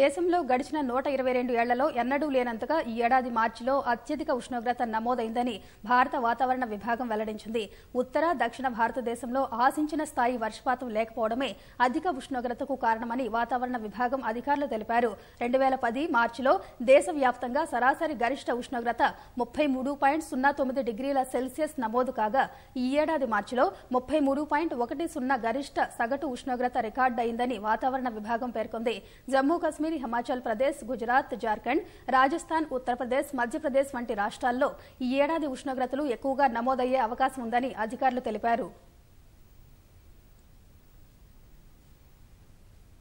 దేశంలో గడిచిన నూట ఇరవై రెండు ఏళ్లలో ఎన్నడూ లేనంతగా ఈ ఏడాది మార్చిలో అత్యధిక ఉష్ణోగ్రత నమోదైందని భారత వాతావరణ విభాగం వెల్లడించింది ఉత్తర దక్షిణ భారతదేశంలో ఆశించిన స్థాయి వర్షపాతం లేకపోవడమే అధిక ఉష్ణోగ్రతకు కారణమని వాతావరణ విభాగం అధికారులు తెలిపారు రెండు వేల పది మార్చిలో దేశవ్యాప్తంగా సరాసరి గరిష్ట ఉష్ణోగ్రత ముప్పై మూడు పాయింట్ సున్నా తొమ్మిది డిగ్రీల సెల్సియస్ నమోదు కాగా ఈ ఏడాది మార్చిలో ముప్పై మూడు పాయింట్ ఒకటి సున్నా గరిష్ట సగటు ఉష్ణోగ్రత అయిందని వాతావరణ విభాగం పేర్కొంది జమ్మూ కశ్మీర్ హిమాచల్ ప్రదేశ్ గుజరాత్ జార్ఖండ్ రాజస్థాన్ ఉత్తరప్రదేశ్ మధ్యప్రదేశ్ వంటి రాష్ట్రాల్లో ఈ ఏడాది ఉష్ణోగ్రతలు ఎక్కువగా నమోదయ్యే అవకాశం ఉందని అధికారులు తెలిపారు